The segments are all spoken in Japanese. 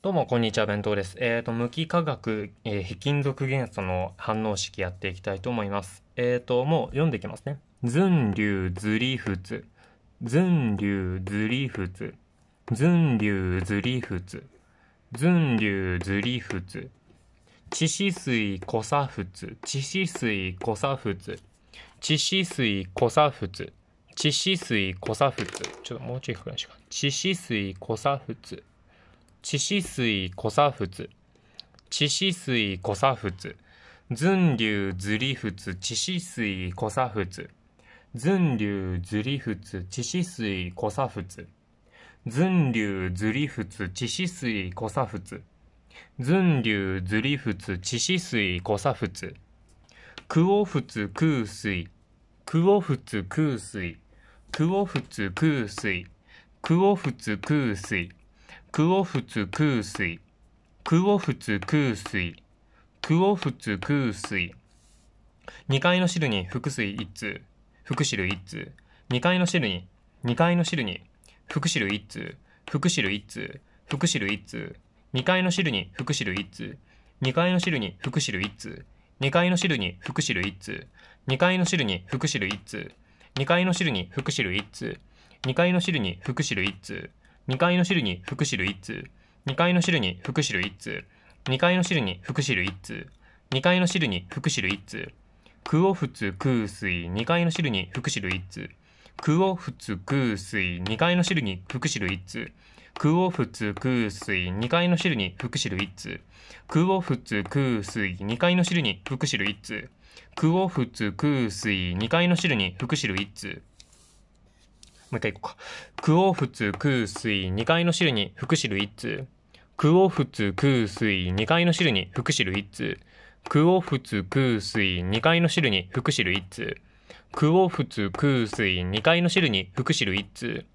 どうも、こんにちは、弁当です。えっ、ー、と、無機化学、えー、非金属元素の反応式やっていきたいと思います。えっ、ー、と、もう読んでいきますね。純流図理リ純流ズ理仏。純流図リ仏。純ズ図理仏。致死水小砂仏。致死水小砂仏。致死水小砂仏。致死水小砂仏。ちょっともうちょい拡大しようか。致死水小砂仏。致死水小砂仏致死水小砂仏寸流ずり仏致死水小砂仏寸流ずり仏致死水小砂仏寸流ずり仏致死水小砂仏寸流ずり仏致死水小砂仏クオ仏空水クオ仏空水クオ仏空水クオ仏空水くをふつ空水くをふつ空水くをふつすい。2階の汁に腹水一通腹汁一通2階の汁に2階の汁にふ汁し通腹汁1通腹汁一通2階の汁に腹汁1通2階の汁に腹汁一通2階の汁に腹汁一通2階の汁に腹汁一通2階の汁に腹汁一通2階の汁に腹汁一通2階の汁に福汁1通、2階の汁に福汁1通、2階の汁に福汁1通、2階の汁に福汁1通、空を普通空水、2階の汁に福汁1通、空を普通空水、2階の汁に福汁1通、空を普通空水、2階の汁に福汁1通、空を普通空水、2階の汁に福汁1通、空を普通空水、2階の汁に福汁1通、もう一回行こうか。クオフツクースイ、2階の汁に福汁1通。クオフツクースイ、2階の汁に福汁1通。クオフツクースイ、2階の汁に福汁1通。クオフツクースイ、2階の汁に福汁1通。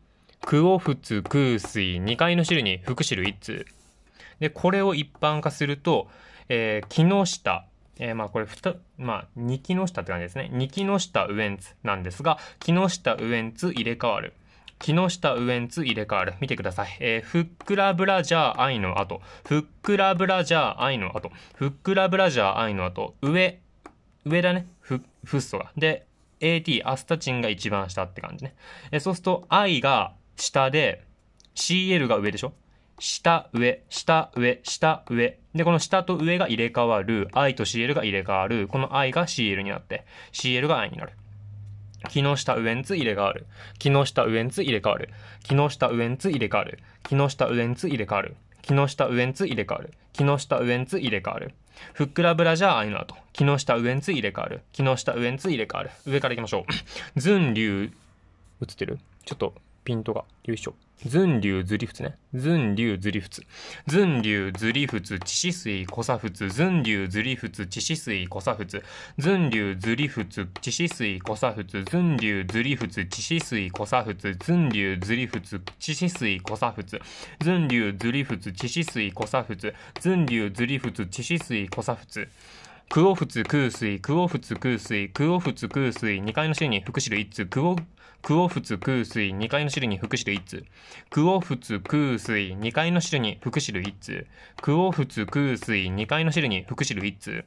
クオフツクースイ、2階の汁に福汁1通。で、これを一般化すると、えー、木下、えー、まあこれ2、まあ2木下って感じですね。2木下ウエンツなんですが、木下ウエンツ入れ替わる。木下ウエンツ入れ替わる。見てください。えー、ふっくらブラジャー愛の後。ふっくらブラジャー愛の後。ふっくらブラジャー愛の後。上、上だね。ふ、フッ素が。で、AT、アスタチンが一番下って感じね。えー、そうすると、愛が下で、CL が上でしょ下、上、下、上、下、上。で、この下と上が入れ替わる。I と CL が入れ替わる。この I が CL になって、CL が I になる。木下ウエンツ入れ替わる。木下ウエンツ入れ替わる。木下ウエンツ入れ替わる。木下ウエンツ入れ替わる。木下ウエンツ入れ替わる。木下ウエンツ入れ替わる。ふっくらブラジャーアイの後。木下ウエンツ入れ替わる。木下ウエンツ入れ替わる。上から行きましょう。ズンリュウ、映ってるちょっとピントが。よいしょ。ズンリュウズリフツね。ズンリュウズリフツ。ズンリュウズリフツ、チシスイコサフツ。ズンリュウズリフツ、チシスイコサフツ。ズンリュウズリフツ、チシスイコサフツ。ズンリュウズリフツ、チシスイコサフツ。ズンリュウズリフツ、チシスイコサフツ。ズンリュウズリフツ、チシスイコサフツ。ズンリュウズリフツ、チシスイコサフツ。クオフツクースイ、クオフツクースイ、クオフツクースイ、2階の汁に副汁1通、クオ、クオフツクースイ、2階の汁に副汁1通、クオフツクースイ、2階の汁に副汁1通、クオフツクースイ、2階の汁に副汁1通、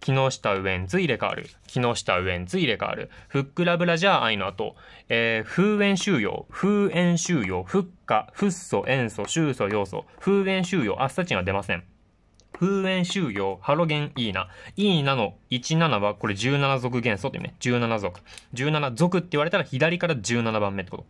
木下ウエンツ入れ替わる。木下ウエンツ入れ替わる。フックラブラジャー愛の後、えー、風縁収容、風縁収容、フッカ、フッ素、塩素、臭素、要素、風縁収容、あっさちが出ません。風炎収容、ハロゲンイーナ。イーナの17は、これ17族元素ってね、17族。17族って言われたら左から17番目ってこと。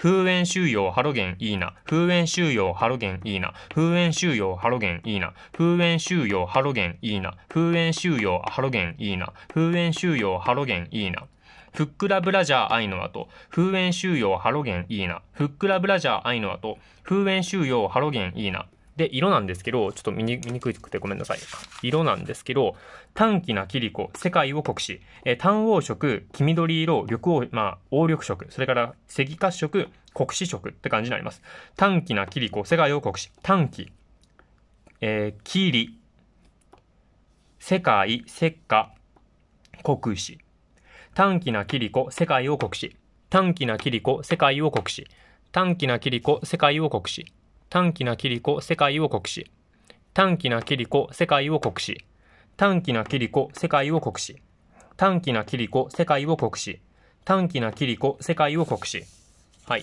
風炎収容、ハロゲンイーナ。風炎収容、ハロゲンイーナ。風炎収容、ハロゲンイーナ。風炎収容、ハロゲンイーナ。風炎収容、ハロゲンイーナ。風炎収容、ハロゲンイーナ。ふっくらブラジャー愛の後、風炎収容ハロゲンいいな。ふっくらブラジャー愛の後、風炎収容ハロゲンいいな。で、色なんですけど、ちょっと見に見にくくてごめんなさい。色なんですけど、短気なキリコ、世界を国し、えー、単黄色、黄緑色、緑黄、まあ、黄緑色、それから赤褐色、国史色って感じになります。短気なキリコ、世界を国し、短気、えー、キリ、世界、石化、国士。短気なキリコ、世界を国し。短気なキリコ、世界を国し。短気なキリコ、世界を国し。短気なキリコ、世界を国し。短気なキリコ、世界を国し。短気なキリコ、世界を国し。短気なキリコ、世界を国し。短気なキリコ、世界を国し。はい。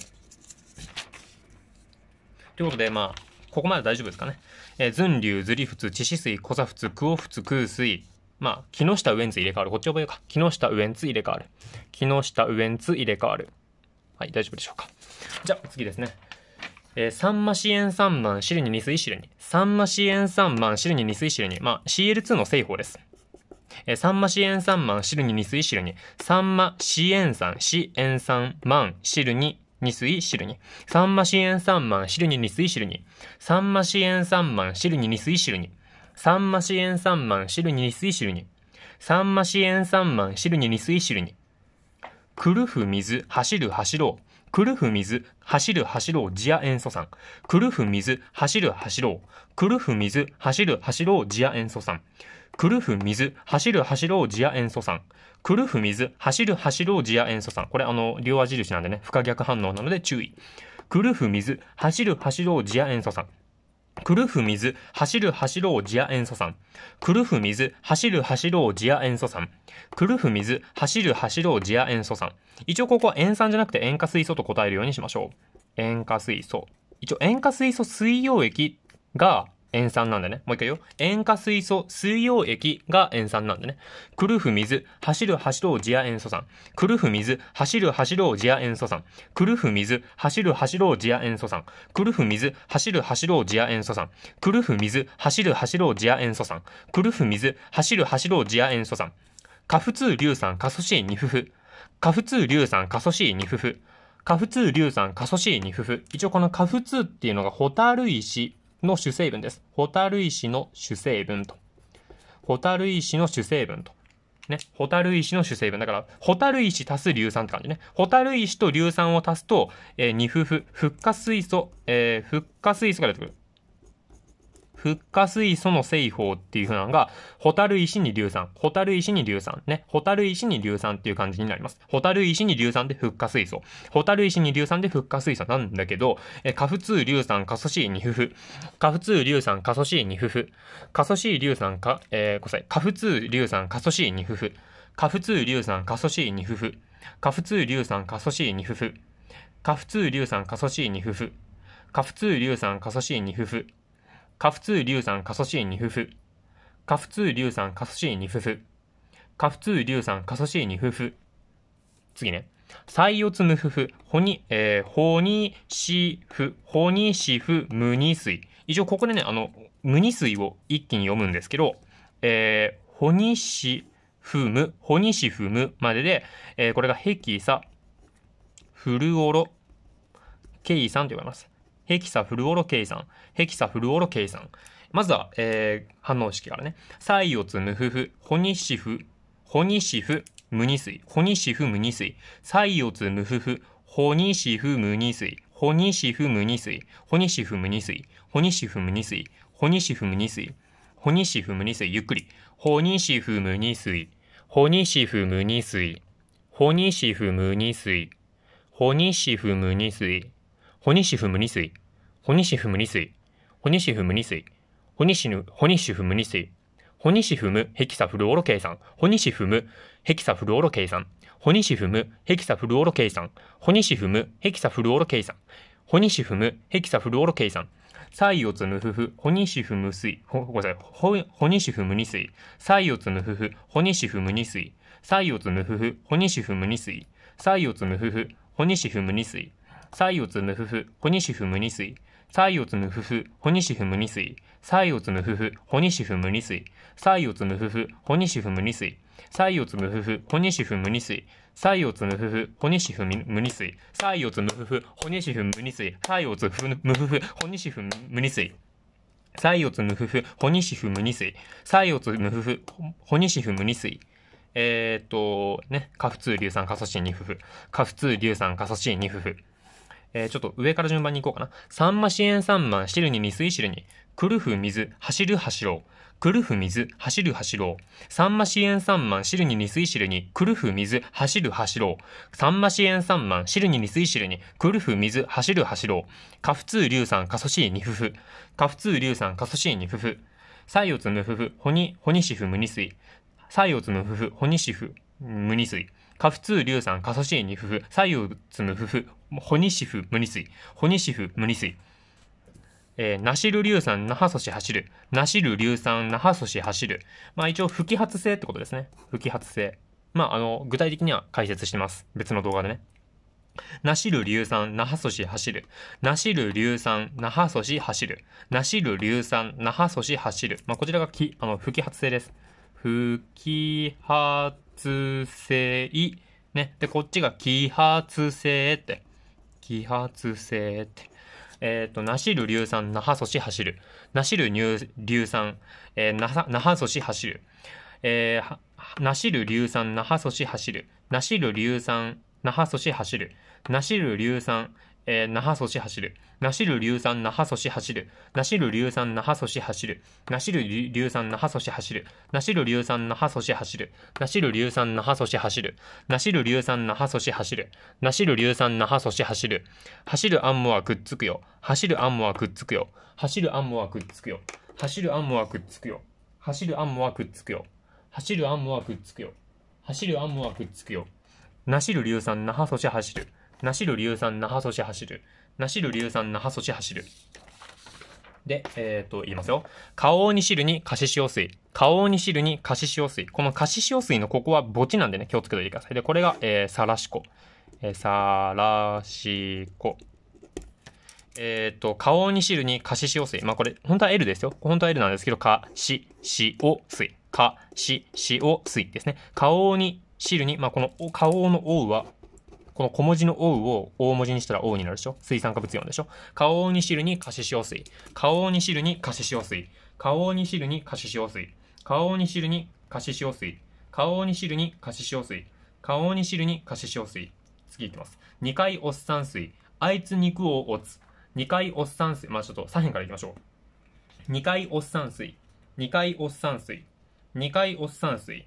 ということで、まあ、ここまで大丈夫ですかね。えー、ずりふつ、ちしすい、水、さふつ、くおふつ、くうす水。まあ、木下ウエンツ入れ替わる。こっち覚えようか。木下ウエンツ入れ替わる。木下ウエンツ入れ替わる。はい、大丈夫でしょうか。じゃあ、次ですね。えー、サンマシエン3万、シルニ2水シルニ。サンマシエン3万、シルニ2水シルニ。まあ、CL2 の製法です。えー、サンマシエン3万、シルニ2水シルニ。サンマシエン3、シエン3万、シルニ2水シルニ。サンマシエン3万、シルニ2水シルニ。サンマシエン3万、シルニ2水シルニ。サンマシエン3万、シルニ2水シルニ。サンマシエン3万、シルニ2水シルニ。くるふ水、走る走ろう。クルフ水、走る走ろう、ジア塩素酸。くるフ水、走る走ろう。クルフ水、走る走ろう、ジア塩素酸。クルフ水、走る走ろう、ジア塩素酸。クルフ水、走る走ろう、ジア塩素酸。これ、あの、両矢印なんでね、不可逆反応なので注意。クルフ水、走る走ろう、ジア塩素酸。クルフ水、走る走ろうジア塩素酸。クルフ水、走る走ろうジア塩素酸。クルフ水、走る走ろうジア塩素酸。一応ここは塩酸じゃなくて塩化水素と答えるようにしましょう。塩化水素。一応塩化水素水溶液が塩酸なんだね。もう一回よ。塩化水素、水溶液が塩酸なんだね。クルフ水、走る走ろう次亜塩素酸。クルフ水、走る走ろう次亜塩素酸。クルフ水、走る走ろう次亜塩素酸。クルフ水、走る走ろう次亜塩素酸。クルフ水、走る走ろう次亜塩素酸。クルフ水、走る走ろう次亜塩素酸。カフ2硫酸、カソー2フフ。カフ2硫酸、カソー2フフ。カフ2硫酸、カソー2フフ。一応このカフーっていうのがホタルイシ。の主成分です。ホタルイシの主成分と。ホタルイシの主成分と。ね。ホタルイシの主成分。だから、ホタルイシ足す硫酸って感じね。ホタルイシと硫酸を足すと、えー、二フフ、フッ化水素、えー、フッ化水素が出てくる。復活水素の製法っていう風なのが、ホタル石に硫酸、ホタル石に硫酸ね、ホタル石に硫酸っていう感じになります。ホタル石に硫酸でフッ化水素、ホタル石に硫酸でフッ化水素なんだけど、え、カフツ2硫酸カソシー2フフ、カフツ2硫酸カソシー2フフ、カソ C 硫酸か、えー、ごめんなさい、カフツ2硫酸カソシー2フフ、カフツ2硫酸カソシー2フフ、カフツ2硫酸カソシー2フフ、カフツ2硫酸カソシー2フフ、カフツ2硫酸カソシー2フフ、過不通硫酸過疎シーニフフ。過不通硫酸過疎シーニフフ。過不通硫酸過疎シーニフフ。次ね。採用つムフフ。ほに、えー、ほにしふ、ほにしふ、ムニ水。一応ここでね、あの、ムニ水を一気に読むんですけど、えー、ほにしふむ、ほにしふむまでで、えー、これがヘキサ、フルオロ、ケイさんと呼ばれます。ヘキサフルオロ計算、ヘキサフルオロ計算。まずは、えー、反応式からね。サイオツムフフ、ホニシフ、ホニシフ、ムニ水、ホニシフムニ水、サイオツムフフ、ホニシフムニ水、ホニシフムニ水、ホニシフムニ水、ホニシフムニ水、ホニシフムニ水、ホニシフムニ水、ゆっくり。ホニシフムニ水、ホニシフムニ水、ホニシフムニ水、ホニシフムニ水。ほホにシフムに水、ホニにフムニにホニシにムニほにしシヌ、にニシフにニ水、ホニシフムヘキサフルオロ計算、ホニシフムヘキサフルオロ計算、ほにしふむ、ヘキサフルオロ計算、ホニシフムヘキサフルオロ計算、ホニシフムヘキサフルオロ計算、サイオツムフフ、ホニシフム水、ほ、ごめんなさい、ほ、ホニシい。ムニ水、サイオツムフフ、にニシフい。ニい。サイオツムフフ、ホニシフムニい。サイオツムフフ、にしふむにすい。フムつむふふ、ほにしふむにすい。シフつむふふ、ほにしふむにすい。ニシつむふふ、ほにしふむにすい。左ニつむふふ、ほにしふむにすい。フ、右つむふふ、ほにしふむにすい。フフ、つむふふ、ほにしふむにすい。左フつむふふ、ほにしふむにすい。ツ右つむふふ、ほにしふむにすい。オツつむふふ、ほにしふむにすい。イオつむふふ、ほにしふむにすい。えー、っと、ね、過不通硫酸過疎心二夫婦。過不さん、酸過疎心二夫婦。えー、ちょっと上から順番にいこうかな。サンマシエンサンマン、シルニスイシルに、クルフ水、走る走ろう。クルフ水、走る走ろう。サンマシエンサンマン、シルニスイシルに、クルフ水、走る走ろう。サンマシエンサンマン、シルニスイシルに、クルフ水、走る走ろう。カフツーリュウさん、カソシーニフフ。カフツーリュウさん、カソシーニフフ。サイオツムフフ、ホニ、ホニシフムニスイ。サイオツムフフ、ホニシフ、ムニスイ。カフツーリュウさん、カソシーニフフ。サイオツムフフ、ホニシフ無理水、ホニシフ無理水。えー、ナシル硫酸、那覇素子走る。ナシル硫酸、那覇素子走る。まあ一応不揮発性ってことですね。不揮発性。まああの、具体的には解説してます。別の動画でね。ナシル硫酸、那覇素子走る。ナシル硫酸、那覇素子走る。ナシル硫酸、那覇素子走る。まあこちらがきあの不揮発性です。不揮発性。ね。で、こっちが揮発性って。揮発性って。えっ、ー、と、なしる硫酸、那覇素し走る。なしる硫酸、えー、那覇素し走る。えー、なしる硫酸、那覇素子走る。なしる硫酸、那覇素子走る。なしる硫酸、えー、那覇阻止走る。なしる硫酸那覇阻止走る。なしる硫酸那覇阻止走る。なしる硫酸那覇阻止走る。なしる硫酸那覇阻止走る。なしる硫酸那覇阻止走る。なしる硫酸那覇阻止走る。なしる硫酸那覇阻止走る。走るアンモはくっつくよ。走るアンモはくっつくよ。走るアンモはくっつくよ。走るアンモはくっつくよ。走るアンモはくっつくよ。走るアンモはくっつくよ。走るアンモはくっつくよ。なしる硫酸那覇阻止走る。なしる硫酸那覇阻止走る。なしる硫酸那覇阻止走る。で、えっ、ー、と、言いますよ。顔に汁にカシシオ水。顔に汁にカシシオ水。このカシシオ水のここは墓地なんでね、気をつけておいてください。で、これが、えー、サラシコ。えー、サラシコ。えっ、ー、と、顔に汁にカシシオ水。まあ、これ、本当は L ですよ。本当は L なんですけど、カシシオ水。カシシオ水ですね。顔に汁に、まあ、この顔王の王はこの小文字のおうを大文字にしたらおうになるでしょ水酸化物イでしょ顔に汁にかし塩水。顔に汁にかし塩水。顔に汁にかし塩水。顔に汁にかし塩水。顔に汁にかし塩水。顔に汁にかし塩水。次いきます。二回おっさん水。あいつ肉をおつ。二回おっさん水。まあちょっと左辺からいきましょう。二回おっさん水。二回おっさん水。二回おっさん水。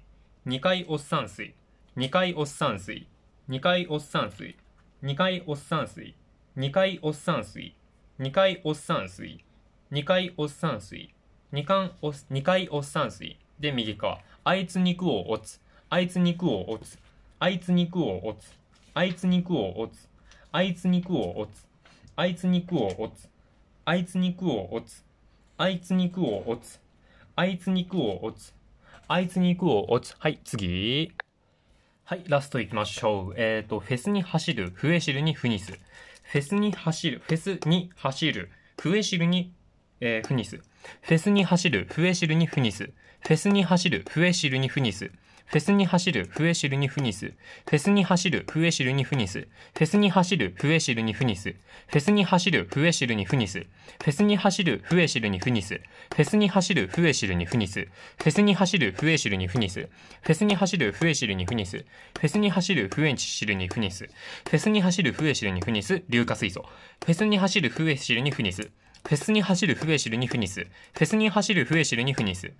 2回おっさん水。2回おっさん水。2回おっさん水2回おっさん水2回おっさん水2回おっさん水2回おっさん水2回お2回おっさん水で右側あいつ肉をおつあいつ肉をおつあいつ肉をおつあいつ肉をおつあいつ肉をおつあいつ肉をおつあいつ肉をおつあいつ肉をおつあいつ肉をおつあいつ肉をおつはい次はい、ラスト行きましょう。えっ、ー、と、フェスに走る、フエシルにフニス。フェスに走る、フェスに走る、フエシルに、えー、フニス。フェスに走る、フエシルにフニス。フェスに走る、フエシルにフニス。フェスに走る、フエシルにフニス。フェスに走る、フエシルにフニス。フェスに走る、フエシルにフニス。フェスに走る、フエシルにフニス。フェスに走る、フエシルにフニス。フェスに走る、フエシルにフニス。フェスに走る、フエシルにフニス。フェスに走る、フエシルにフニス。フェスに走る、フエチシルにフニス。フェスに走る、フエシルにフニス。硫化水素。フェスに走る、フエシルにフニス。フェスに走る、フエシルにフニス。フェスに走る、フエシルにフニス。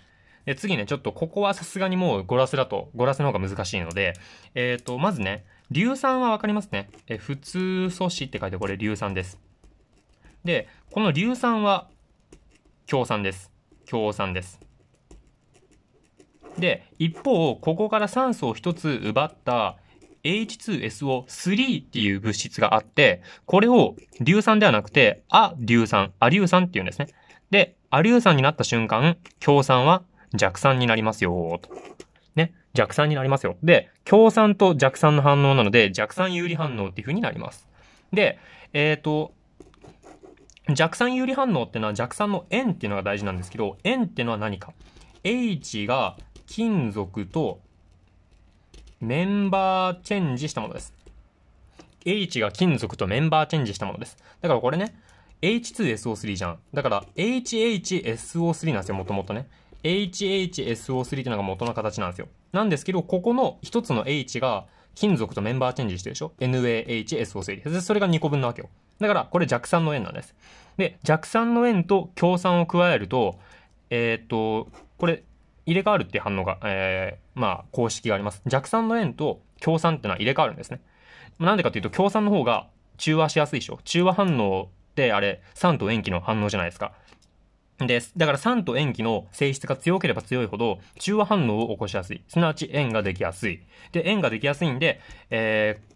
で、次ね、ちょっとここはさすがにもうゴラスだと、ゴラスの方が難しいので、えっ、ー、と、まずね、硫酸はわかりますね。え、普通素子って書いてこれ硫酸です。で、この硫酸は強酸です。強酸です。で、一方、ここから酸素を1つ奪った H2SO3 っていう物質があって、これを硫酸ではなくて、ア硫酸、ア硫酸っていうんですね。で、ア硫酸になった瞬間、強酸は弱酸になりますよ、と。ね。弱酸になりますよ。で、強酸と弱酸の反応なので、弱酸有利反応っていう風になります。で、えっ、ー、と、弱酸有利反応ってのは弱酸の円っていうのが大事なんですけど、円っていうのは何か ?H が金属とメンバーチェンジしたものです。H が金属とメンバーチェンジしたものです。だからこれね、H2SO3 じゃん。だから HHSO3 なんですよ、もともとね。HHSO3 っていうのが元の形なんですよ。なんですけど、ここの一つの H が金属とメンバーチェンジしてるでしょ ?NaHSO3。それが2個分なわけよ。だから、これ弱酸の円なんです。で、弱酸の円と強酸を加えると、えー、っと、これ、入れ替わるっていう反応が、えー、まあ、公式があります。弱酸の円と強酸ってのは入れ替わるんですね。なんでかっていうと、強酸の方が中和しやすいでしょ中和反応って、あれ、酸と塩基の反応じゃないですか。です。だから酸と塩基の性質が強ければ強いほど、中和反応を起こしやすい。すなわち塩ができやすい。で、塩ができやすいんで、えー、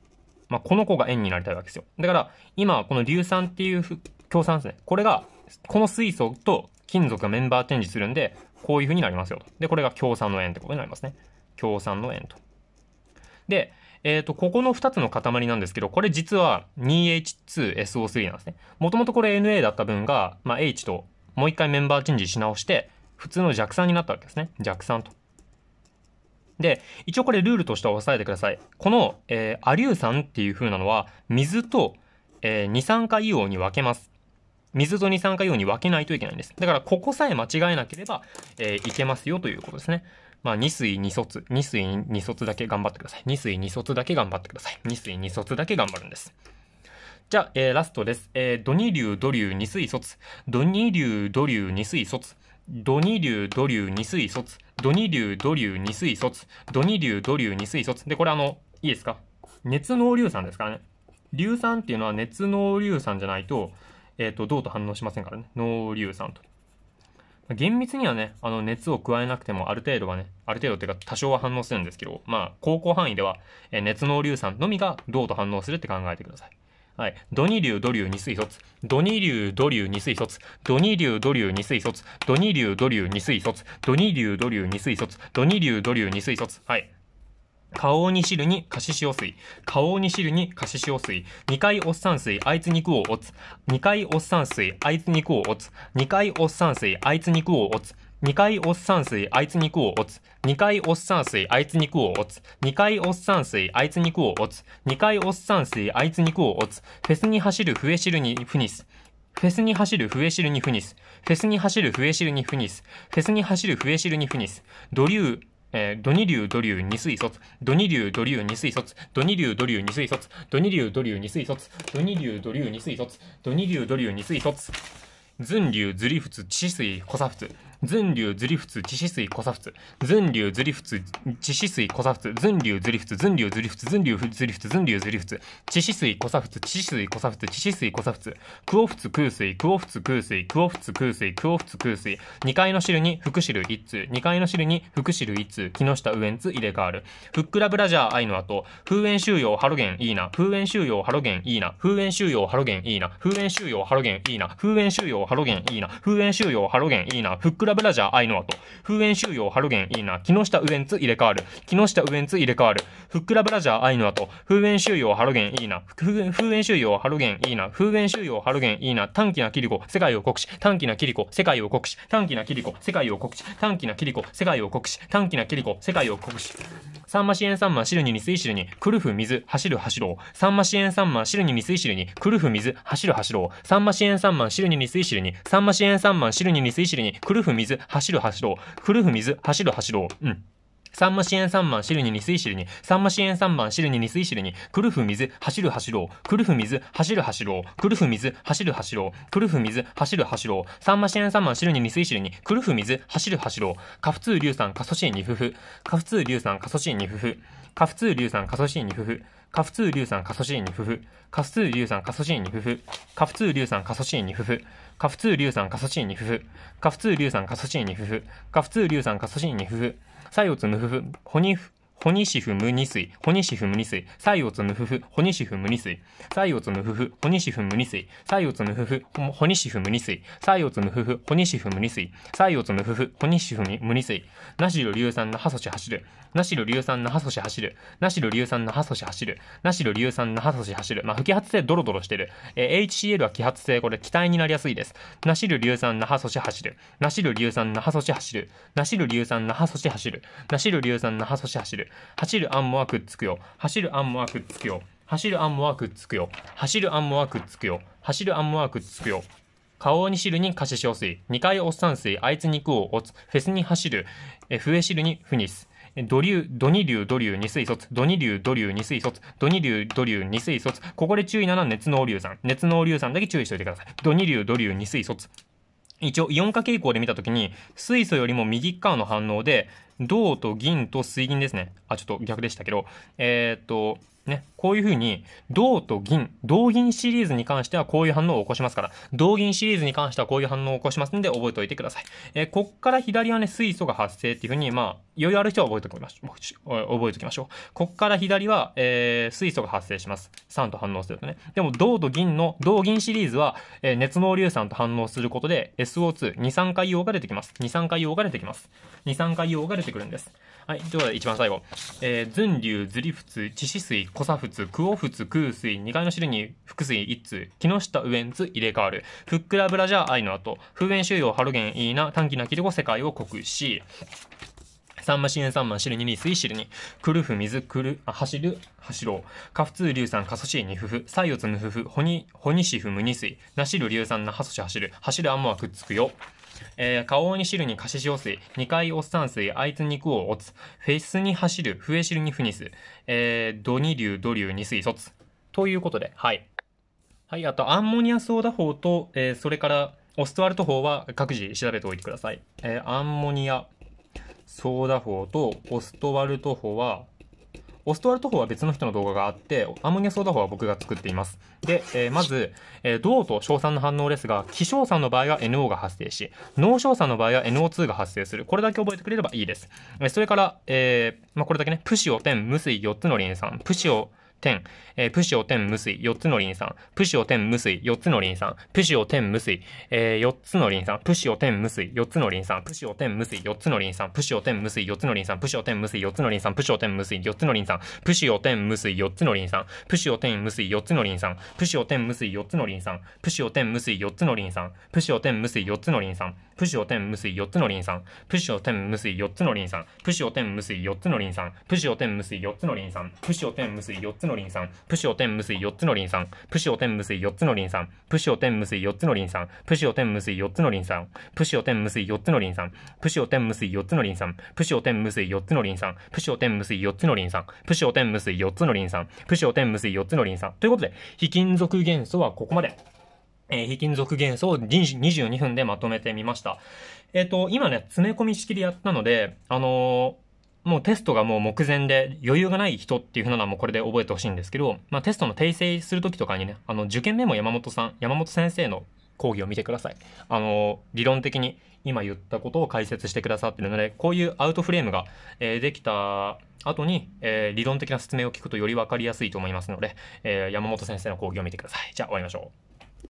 まあ、この子が塩になりたいわけですよ。だから、今、この硫酸っていう強酸ですね。これが、この水素と金属がメンバーチェンジするんで、こういう風になりますよと。で、これが強酸の塩ってことになりますね。強酸の塩と。で、えっ、ー、と、ここの二つの塊なんですけど、これ実は 2H2SO3 なんですね。もともとこれ NA だった分が、まあ、H ともう一回メンバーチェンジし直して、普通の弱酸になったわけですね。弱酸と。で、一応これルールとしては押さえてください。この、えー、アリュ酸っていう風なのは、水と、えー、二酸化硫黄に分けます。水と二酸化硫黄に分けないといけないんです。だからここさえ間違えなければ、えー、いけますよということですね。まあ、二水二卒、二水二卒だけ頑張ってください。二水二卒だけ頑張ってください。二水二卒だけ頑張るんです。じゃあ、えー、ラストです。えー、ドニリュ流、ドリュ流、二水卒。ドニリュ流、ドリュ流、二水卒。ドニリュ流、ドリュ流、二水卒。ドニリュ流、ドリュ流、二水卒。ドニリュ流、ドリュ流、二水卒。で、これあの、いいですか熱濃硫酸ですからね。硫酸っていうのは熱濃硫酸じゃないと、えっ、ー、と、銅と反応しませんからね。濃硫酸と。厳密にはね、あの熱を加えなくてもある程度はね、ある程度っていうか多少は反応するんですけど、まあ、高校範囲では熱濃硫酸のみが銅と反応するって考えてください。はい。ドニードリュウ二水卒。ドニリュードリュウ二水卒。ドニリュードリュウ二水卒。ドニリュードリュウ二水卒。ドニリュードリュウ二水卒。ドニリュードリュウ二水卒。はい。顔に汁にカシシオ水。顔に汁にカシシオ水。二回おっさん水、あいつ肉をおつ。二回おっさん水、あいつ肉をおつ。二回おっさん水、あいつ肉をおつ。二回おっさん水、あいつ肉をおつ。二回おっさん水、あいつ肉をおつ。二回おっさん水、あいつ肉をおつ。二回おっさん水、あいつ肉をおつ。フェスに走る笛るにフニス。フェスに走る笛るにフニス。フェスに走る笛るにフニス。フェスに走る笛るにフニス。ドリュー、えー、ドニリュウ、ドリュー二水卒。ドニリュードリュー二水卒。ドニリュードリュー二水卒。ドニリュードリュー二水卒。ドニリュードリュー二水卒。ドニリュードリュー二水卒。ずんりゅう、ずりふつ、ちしすい、こさふつ。ずんりゅう、ずりふつ、ちしすい、こさふつ。ずんりゅう、ずりふつ、ちしすい、こさふつ。ずんりゅう、ずりふつ、ずんりゅう、ずりふつ、ずんりゅう、ずりふつ、ずんりゅう、ずりふつ。ちしすい、こさふつ、ちしすい、こさふつ、ちしすい、こさふつ。くおふつ、くうすい、くおふつ、くうすい、くおふつ、くうすい、くおふつ、くうすい。二階のしるに、ふくしる一通。二階のしるに、ふくしる一通。木下ウエンツ入れ替わる。ふっくらブラジャー愛の後。風煙収容ハロゲンいいな。風煙収容ハロゲンいいな。風煙収容ハロゲンいいな。風煙収容ハロゲンいいな。風煙収容ハロゲンいいな。風ゅ収容ハロゲンいいな。ふっくらブラジャーアイうえん風ゅ収容ハロゲンいいな。木下ウエンツ入れ替わる。木下ウエンツ入れ替わる。ふっくらブラジャーアイうえん風ゅ収容ハロゲンいいな。風ゅ収容ハロゲンいいな。風ゅ収容ハロゲンいいな。短期なキリコ、世界を酷し。短期なキリコ、世界を酷し。短期なキリコ、世界を酷使。短気なキリコ、世界を酷使。短期なキリコ、世界を酷使。サンマ支援サンマシルニに水シルニ、クルフ水、走る走ろう。サンマ支援サンマシルニに水シルニ、クルフ水、走る走ろう。サンマ支援サンマシルニに水シルニ、に、三マシエン三マン、汁に利水汁に、クルフ水、走る走ろう。クルフ水、走る走ろう。うん。三マシエン三マン、汁に利水汁に、三マシエン三マン、汁に利水汁に、クルフ水、走る走ろう。クルフ水、走る走ろう。クルフ水、走る走ろう。クルフ水、走る走ろう。三マシエン三マン、汁に利水汁に、クルフ水、走る走ろう。カフツーリュウさん、カソシーニフフ。カフツーリュウさん、カソシーニフフ。カフツーリュウさん、カソシーニフフ。カフツーリュウさん、カソシーンにフフ。カフツーリュウさん、カソシーンにフフ。カフツーリュウさん、カソシーンにフフ。カフツーリュウさん、カソシーンにフフ。カフツーリュウさん、カソシーンにフフ。カフツーリュウさん、カソシーンにフフ。サイオツムフフ。ホニフ。ホニシフムニスイ。ホニシフムニスイ。サイオツムフフ、ホニシフムニスイ。サイオツムフフ、ホニシフムニスイ。サイオツムフフ、ホニシフムニスイ。サイオツムフフ、ホニシフムニスイ。サイオツムフフ、ホニシフムニスイ。ナシウさ酸のハソチ走る、なしろ硫酸ハソシ走る。なしろ硫酸ハソシ走る。なしろ硫酸ハソシ走る。まあ、不揮発性ドロドロしてる。えー、HCL は揮発性、これ、気体になりやすいです。なしろ硫酸ハソシ走る。なしろ硫酸ハソシ走る。なしろ硫酸ハソシ走る。なしろ硫酸ハソシ走る。走るンモはくっつくよ。走るンモはくっつくよ。走るンモはくっつくよ。走るンモはくっつくよ。走る案もはくっつくよ。顔に汁に貸し小水。二回おっさん水。あいつ肉をおつ。フェスに走る。え、笛汁にフニス。ドニリュウ、ドリュウ、二水卒、土ドリュ流、二水卒、土ドリュ流、二水卒。ここで注意なのは熱濃硫酸。熱濃硫酸だけ注意しておいてください。ドニリュ土ドリュ流、二水卒。一応、イオン化傾向で見たときに、水素よりも右側の反応で、銅と銀と水銀ですね。あ、ちょっと逆でしたけど、えー、っと、ね。こういうふうに、銅と銀、銅銀シリーズに関してはこういう反応を起こしますから、銅銀シリーズに関してはこういう反応を起こしますんで覚えておいてください。えー、こっから左はね、水素が発生っていうふうに、まあ、余裕ある人は覚えておきましょう。覚えておきましょう。こっから左は、えー、水素が発生します。酸と反応するとね。でも、銅と銀の、銅銀シリーズは、えー、熱濃硫酸と反応することで、SO2、二酸化硫黄が出てきます。二酸化硫黄が出てきます。二酸化硫黄が出てくるんです。はい。では、一番最後。えー、ゅう、ずりふつ、ちしすい、こさふつ、くおふつ、くうすい、二階の汁に、ふくすい、いっつ、木下えんつ入れ替わる。ふっくらぶらじゃ愛の後、風煙収容、ハロゲン、いいな、短期なきるご世界をくし、サンマ支援サンマ汁にリ水汁に、くるふ水くる、あ、走る、走ろう。かふつうりゅうさんかそしいにふふ、さいよつむふふ、ほに、ほにしふむに水、なしるりゅうさんなはそし走る、走るあんまはくっつくよ。えー、顔に汁にカシシオ水、二回おっさん水、あいつ肉をおつ、フェスに走る、笛汁にフニス、えー、ドニリュウ、ドリュウに水卒。ということで、はい。はい、あと、アンモニアソーダ法と、えー、それから、オストワルト法は各自調べておいてください。えー、アンモニアソーダ法とオストワルト法は、オストワルト法は別の人の動画があって、アンモニアソーダ法は僕が作っています。で、えー、まず、えー、銅と硝酸の反応ですが、希少酸の場合は NO が発生し、濃硝酸の場合は NO2 が発生する。これだけ覚えてくれればいいです。えそれから、えー、まあ、これだけね、プシオ、テン、無水4つのリン酸、プシオ、点、えー、プシオ点無水、4つのリン酸、プシオ点無水、4つのリン酸、プシオ点無水、えー、4つのリン酸、プシオ点無水、4つのリン酸、プシオ点無水、4つのリン酸、プシオ点無水、4つのリン酸、プシオ点無水、4つのリン酸、プシオ点無水、4つのリン酸、プシオ点無水、4つのリン酸、プシオ点無水、4つのリン酸、プシオ点無水、4つのリン酸、プシオ点無水、4つのリン酸、プシオ点無水、4つのリン酸、プシオ点無水、4つのリン酸、プシオ点無水、4つのリン酸、プシオ点無水、4つのリン酸、プシオ点無水、4つのリン酸、プシオ点無水、4つののリン酸、プシオテン無水4つのリン酸、プシオテン無水4つのリン酸、プシオテン無水4つのリン酸、プシオテン無水4つのリン酸、プシオテン無水4つのリン酸、プシオテン無水4つのリン酸、プシオ天無水4つのリン酸、プシオ天無水4つのリン酸、プシオ天無水4つのリン酸、プシオ天無水4つのリン酸。ということで、非金属元素はここまで。えー、非金属元素を22分でまとめてみました。えっ、ー、と、今ね、詰め込み式でやったので、あのーもうテストがもう目前で余裕がない人っていうふうなのはもうこれで覚えてほしいんですけど、まあ、テストの訂正する時とかにね、あの、受験メモ山本さん、山本先生の講義を見てください。あの、理論的に今言ったことを解説してくださってるので、こういうアウトフレームが、えー、できた後に、えー、理論的な説明を聞くとより分かりやすいと思いますので、えー、山本先生の講義を見てください。じゃあ終わりましょう。